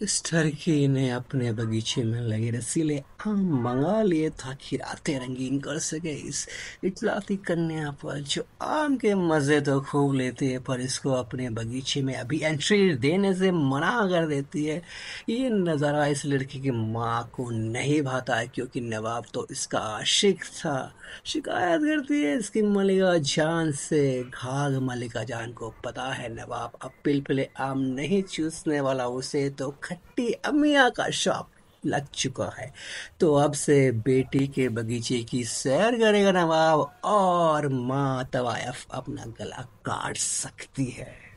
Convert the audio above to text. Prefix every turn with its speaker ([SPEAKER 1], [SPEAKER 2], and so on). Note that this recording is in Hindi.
[SPEAKER 1] किस टर्की ने अपने बगीचे में लगे रसीले हम मंगा लिए था कि रातें रंगीन कर सके इस इटलाती कन्या पर जो आम के मज़े तो खूब लेती है पर इसको अपने बगीचे में अभी एंट्री देने से मना कर देती है ये नज़ारा इस लड़की की माँ को नहीं भाता है क्योंकि नवाब तो इसका आशिक था शिकायत करती है इसकी मलिका जान से घाघ मलिका जान को पता है नवाब अब पिलपिले आम नहीं चूसने वाला उसे तो खट्टी अमिया का शौक लग चुका है तो अब से बेटी के बगीचे की सैर करेगा नवाब और माँ तवायफ अपना गला काट सकती है